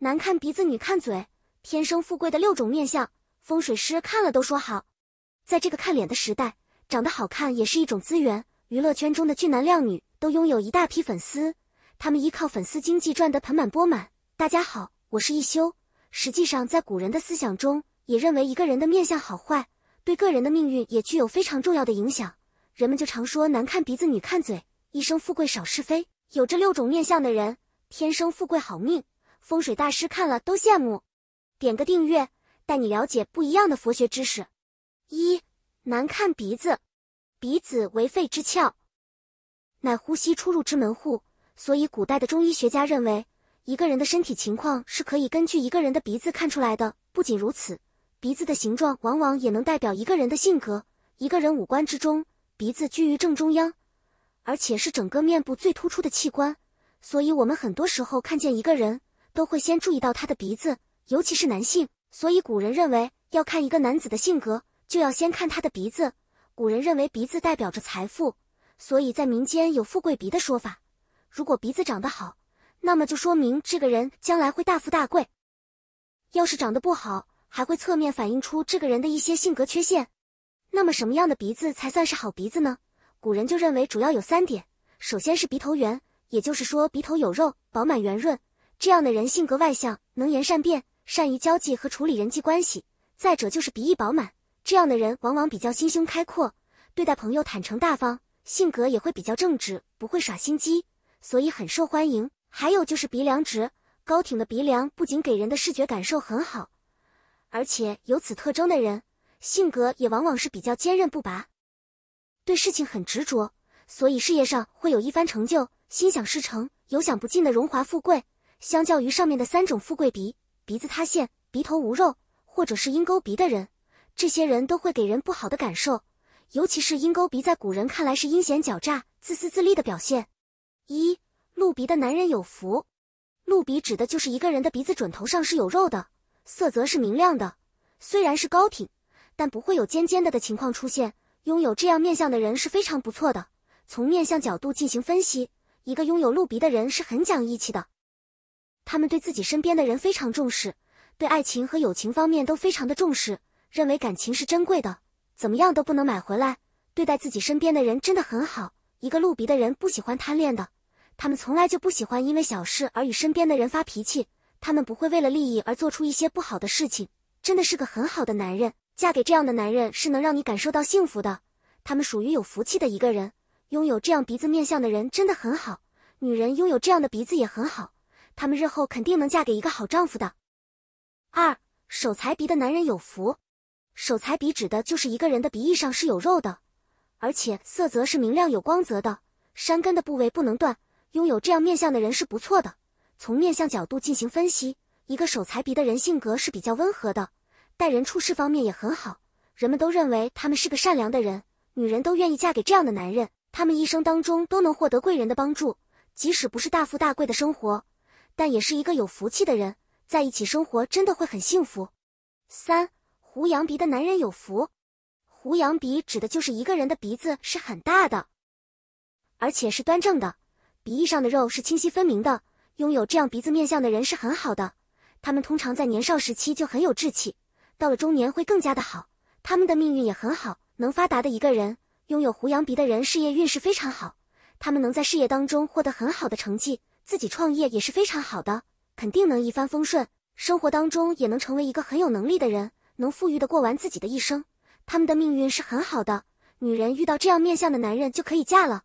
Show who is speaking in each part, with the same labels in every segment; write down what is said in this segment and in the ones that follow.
Speaker 1: 男看鼻子，女看嘴，天生富贵的六种面相，风水师看了都说好。在这个看脸的时代，长得好看也是一种资源。娱乐圈中的俊男靓女都拥有一大批粉丝，他们依靠粉丝经济赚得盆满钵满。大家好，我是一休。实际上，在古人的思想中，也认为一个人的面相好坏，对个人的命运也具有非常重要的影响。人们就常说，男看鼻子，女看嘴，一生富贵少是非。有这六种面相的人，天生富贵好命。风水大师看了都羡慕，点个订阅，带你了解不一样的佛学知识。一难看鼻子，鼻子为肺之窍，乃呼吸出入之门户，所以古代的中医学家认为，一个人的身体情况是可以根据一个人的鼻子看出来的。不仅如此，鼻子的形状往往也能代表一个人的性格。一个人五官之中，鼻子居于正中央，而且是整个面部最突出的器官，所以我们很多时候看见一个人。都会先注意到他的鼻子，尤其是男性。所以古人认为，要看一个男子的性格，就要先看他的鼻子。古人认为鼻子代表着财富，所以在民间有“富贵鼻”的说法。如果鼻子长得好，那么就说明这个人将来会大富大贵；要是长得不好，还会侧面反映出这个人的一些性格缺陷。那么什么样的鼻子才算是好鼻子呢？古人就认为主要有三点：首先是鼻头圆，也就是说鼻头有肉，饱满圆润。这样的人性格外向，能言善辩，善于交际和处理人际关系。再者就是鼻翼饱满，这样的人往往比较心胸开阔，对待朋友坦诚大方，性格也会比较正直，不会耍心机，所以很受欢迎。还有就是鼻梁直、高挺的鼻梁，不仅给人的视觉感受很好，而且有此特征的人性格也往往是比较坚韧不拔，对事情很执着，所以事业上会有一番成就，心想事成，有享不尽的荣华富贵。相较于上面的三种富贵鼻，鼻子塌陷、鼻头无肉，或者是鹰钩鼻的人，这些人都会给人不好的感受。尤其是鹰钩鼻，在古人看来是阴险狡诈、自私自利的表现。一鹿鼻的男人有福，鹿鼻指的就是一个人的鼻子准头上是有肉的，色泽是明亮的，虽然是高挺，但不会有尖尖的的情况出现。拥有这样面相的人是非常不错的。从面相角度进行分析，一个拥有鹿鼻的人是很讲义气的。他们对自己身边的人非常重视，对爱情和友情方面都非常的重视，认为感情是珍贵的，怎么样都不能买回来。对待自己身边的人真的很好。一个露鼻的人不喜欢贪恋的，他们从来就不喜欢因为小事而与身边的人发脾气。他们不会为了利益而做出一些不好的事情，真的是个很好的男人。嫁给这样的男人是能让你感受到幸福的。他们属于有福气的一个人，拥有这样鼻子面相的人真的很好。女人拥有这样的鼻子也很好。他们日后肯定能嫁给一个好丈夫的。二守财鼻的男人有福，守财鼻指的就是一个人的鼻翼上是有肉的，而且色泽是明亮有光泽的，山根的部位不能断。拥有这样面相的人是不错的。从面相角度进行分析，一个守财鼻的人性格是比较温和的，待人处事方面也很好，人们都认为他们是个善良的人，女人都愿意嫁给这样的男人。他们一生当中都能获得贵人的帮助，即使不是大富大贵的生活。但也是一个有福气的人，在一起生活真的会很幸福。三胡杨鼻的男人有福，胡杨鼻指的就是一个人的鼻子是很大的，而且是端正的，鼻翼上的肉是清晰分明的。拥有这样鼻子面相的人是很好的，他们通常在年少时期就很有志气，到了中年会更加的好，他们的命运也很好，能发达的一个人。拥有胡杨鼻的人事业运势非常好，他们能在事业当中获得很好的成绩。自己创业也是非常好的，肯定能一帆风顺，生活当中也能成为一个很有能力的人，能富裕的过完自己的一生。他们的命运是很好的，女人遇到这样面相的男人就可以嫁了。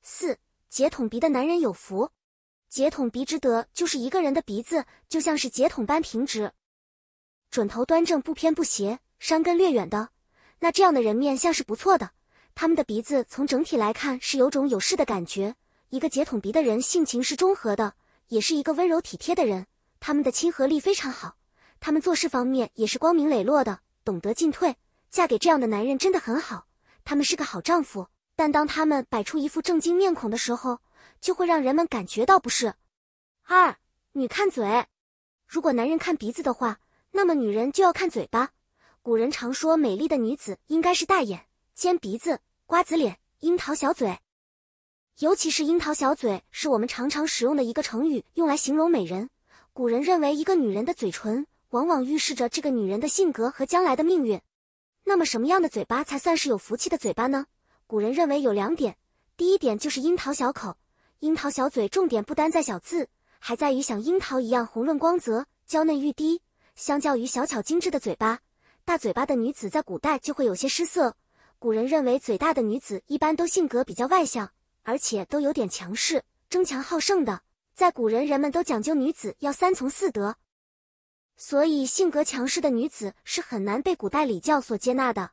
Speaker 1: 四结筒鼻的男人有福，结筒鼻之德就是一个人的鼻子就像是结筒般平直，准头端正不偏不斜，山根略远的，那这样的人面相是不错的，他们的鼻子从整体来看是有种有势的感觉。一个结筒鼻的人，性情是中和的，也是一个温柔体贴的人。他们的亲和力非常好，他们做事方面也是光明磊落的，懂得进退。嫁给这样的男人真的很好，他们是个好丈夫。但当他们摆出一副正经面孔的时候，就会让人们感觉到不是。二女看嘴，如果男人看鼻子的话，那么女人就要看嘴巴。古人常说，美丽的女子应该是大眼、尖鼻子、瓜子脸、樱桃小嘴。尤其是樱桃小嘴，是我们常常使用的一个成语，用来形容美人。古人认为，一个女人的嘴唇，往往预示着这个女人的性格和将来的命运。那么，什么样的嘴巴才算是有福气的嘴巴呢？古人认为有两点。第一点就是樱桃小口，樱桃小嘴，重点不单在“小”字，还在于像樱桃一样红润光泽、娇嫩欲滴。相较于小巧精致的嘴巴，大嘴巴的女子在古代就会有些失色。古人认为，嘴大的女子一般都性格比较外向。而且都有点强势、争强好胜的，在古人人们都讲究女子要三从四德，所以性格强势的女子是很难被古代礼教所接纳的。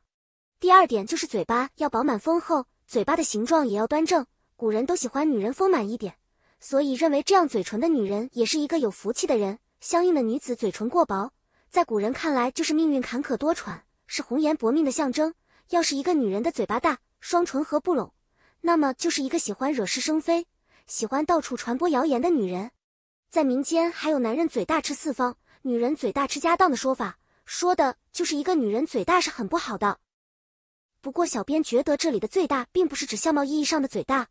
Speaker 1: 第二点就是嘴巴要饱满丰厚，嘴巴的形状也要端正。古人都喜欢女人丰满一点，所以认为这样嘴唇的女人也是一个有福气的人。相应的，女子嘴唇过薄，在古人看来就是命运坎坷多舛，是红颜薄命的象征。要是一个女人的嘴巴大，双唇合不拢。那么就是一个喜欢惹是生非、喜欢到处传播谣言的女人，在民间还有“男人嘴大吃四方，女人嘴大吃家当”的说法，说的就是一个女人嘴大是很不好的。不过，小编觉得这里的“最大”并不是指相貌意义上的嘴大，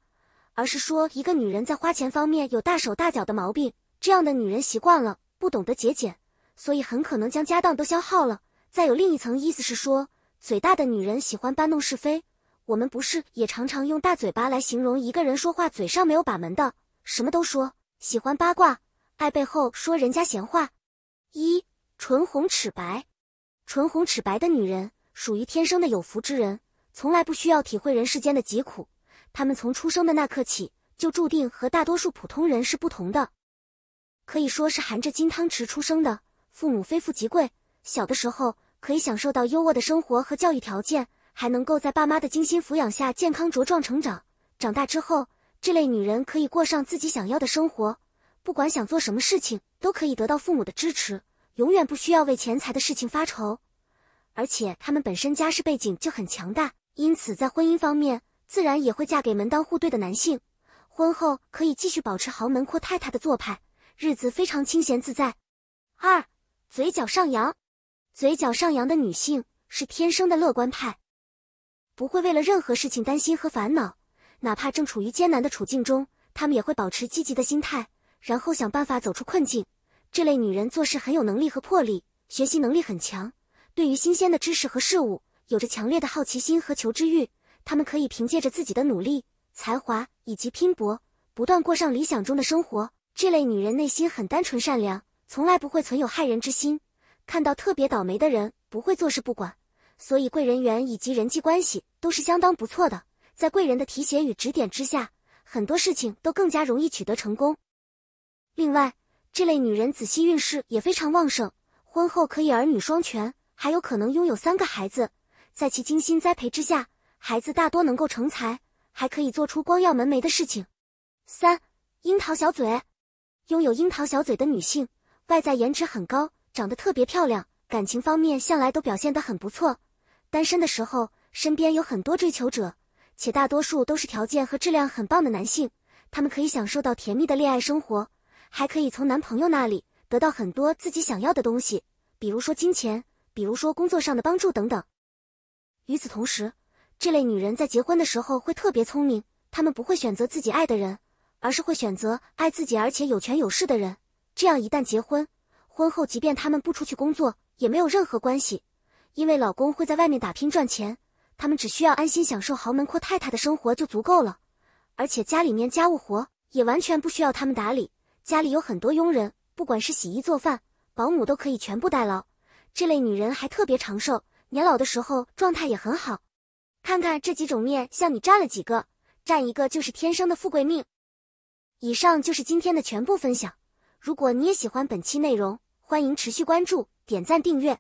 Speaker 1: 而是说一个女人在花钱方面有大手大脚的毛病。这样的女人习惯了不懂得节俭，所以很可能将家当都消耗了。再有另一层意思是说，嘴大的女人喜欢搬弄是非。我们不是也常常用大嘴巴来形容一个人说话嘴上没有把门的，什么都说，喜欢八卦，爱背后说人家闲话。一唇红齿白，唇红齿白的女人属于天生的有福之人，从来不需要体会人世间的疾苦。她们从出生的那刻起，就注定和大多数普通人是不同的，可以说是含着金汤匙出生的，父母非富即贵，小的时候可以享受到优渥的生活和教育条件。还能够在爸妈的精心抚养下健康茁壮成长。长大之后，这类女人可以过上自己想要的生活，不管想做什么事情，都可以得到父母的支持，永远不需要为钱财的事情发愁。而且她们本身家世背景就很强大，因此在婚姻方面自然也会嫁给门当户对的男性。婚后可以继续保持豪门阔太太的做派，日子非常清闲自在。二，嘴角上扬，嘴角上扬的女性是天生的乐观派。不会为了任何事情担心和烦恼，哪怕正处于艰难的处境中，她们也会保持积极的心态，然后想办法走出困境。这类女人做事很有能力和魄力，学习能力很强，对于新鲜的知识和事物有着强烈的好奇心和求知欲。她们可以凭借着自己的努力、才华以及拼搏，不断过上理想中的生活。这类女人内心很单纯善良，从来不会存有害人之心，看到特别倒霉的人，不会坐视不管。所以，贵人缘以及人际关系都是相当不错的。在贵人的提携与指点之下，很多事情都更加容易取得成功。另外，这类女人子息运势也非常旺盛，婚后可以儿女双全，还有可能拥有三个孩子。在其精心栽培之下，孩子大多能够成才，还可以做出光耀门楣的事情。三樱桃小嘴，拥有樱桃小嘴的女性，外在颜值很高，长得特别漂亮，感情方面向来都表现得很不错。单身的时候，身边有很多追求者，且大多数都是条件和质量很棒的男性。他们可以享受到甜蜜的恋爱生活，还可以从男朋友那里得到很多自己想要的东西，比如说金钱，比如说工作上的帮助等等。与此同时，这类女人在结婚的时候会特别聪明，她们不会选择自己爱的人，而是会选择爱自己而且有权有势的人。这样一旦结婚，婚后即便他们不出去工作，也没有任何关系。因为老公会在外面打拼赚钱，他们只需要安心享受豪门阔太太的生活就足够了。而且家里面家务活也完全不需要他们打理，家里有很多佣人，不管是洗衣做饭、保姆都可以全部代劳。这类女人还特别长寿，年老的时候状态也很好。看看这几种面向，你占了几个？占一个就是天生的富贵命。以上就是今天的全部分享。如果你也喜欢本期内容，欢迎持续关注、点赞、订阅。